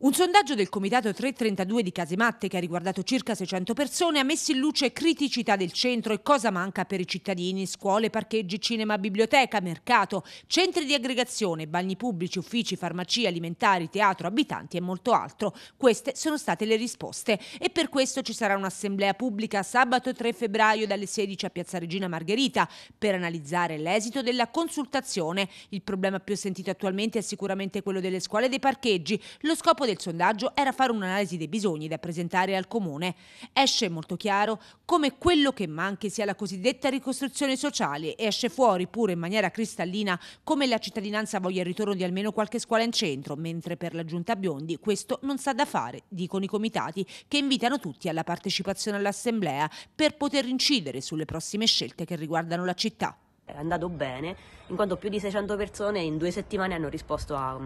Un sondaggio del Comitato 332 di Casematte, che ha riguardato circa 600 persone, ha messo in luce criticità del centro e cosa manca per i cittadini, scuole, parcheggi, cinema, biblioteca, mercato, centri di aggregazione, bagni pubblici, uffici, farmacie, alimentari, teatro, abitanti e molto altro. Queste sono state le risposte e per questo ci sarà un'assemblea pubblica sabato 3 febbraio dalle 16 a Piazza Regina Margherita per analizzare l'esito della consultazione. Il problema più sentito attualmente è sicuramente quello delle scuole e dei parcheggi. Lo scopo del sondaggio era fare un'analisi dei bisogni da presentare al comune. Esce molto chiaro come quello che manchi sia la cosiddetta ricostruzione sociale e esce fuori pure in maniera cristallina come la cittadinanza voglia il ritorno di almeno qualche scuola in centro, mentre per la giunta Biondi questo non sa da fare, dicono i comitati che invitano tutti alla partecipazione all'assemblea per poter incidere sulle prossime scelte che riguardano la città. È andato bene, in quanto più di 600 persone in due settimane hanno risposto a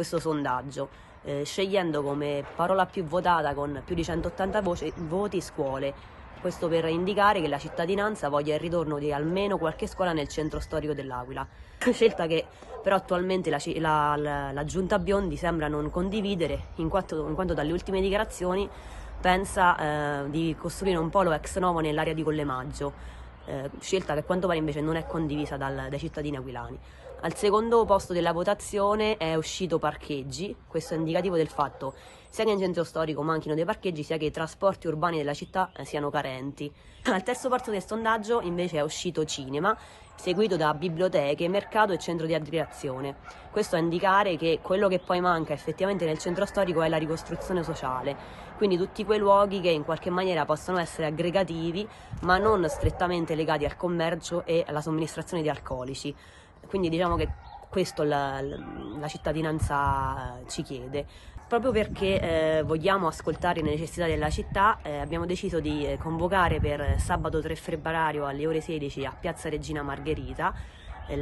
questo sondaggio, eh, scegliendo come parola più votata con più di 180 voci, voti scuole. Questo per indicare che la cittadinanza voglia il ritorno di almeno qualche scuola nel centro storico dell'Aquila. Scelta che però attualmente la, la, la, la giunta Biondi sembra non condividere, in quanto, in quanto dalle ultime dichiarazioni pensa eh, di costruire un polo ex novo nell'area di Collemaggio, eh, scelta che a quanto pare invece non è condivisa dal, dai cittadini aquilani. Al secondo posto della votazione è uscito parcheggi, questo è indicativo del fatto sia che in centro storico manchino dei parcheggi sia che i trasporti urbani della città eh, siano carenti. Al terzo posto del sondaggio invece è uscito cinema, seguito da biblioteche, mercato e centro di aggregazione. Questo a indicare che quello che poi manca effettivamente nel centro storico è la ricostruzione sociale, quindi tutti quei luoghi che in qualche maniera possono essere aggregativi ma non strettamente legati al commercio e alla somministrazione di alcolici. Quindi diciamo che questo la, la cittadinanza ci chiede. Proprio perché eh, vogliamo ascoltare le necessità della città, eh, abbiamo deciso di eh, convocare per sabato 3 febbraio alle ore 16 a Piazza Regina Margherita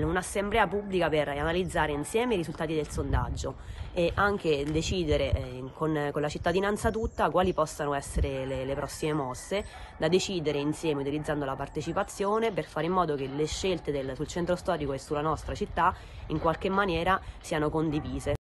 un'assemblea pubblica per analizzare insieme i risultati del sondaggio e anche decidere eh, con, con, la cittadinanza tutta quali possano essere le, le, prossime mosse da decidere insieme utilizzando la partecipazione per fare in modo che le scelte del, sul centro storico e sulla nostra città in qualche maniera siano condivise.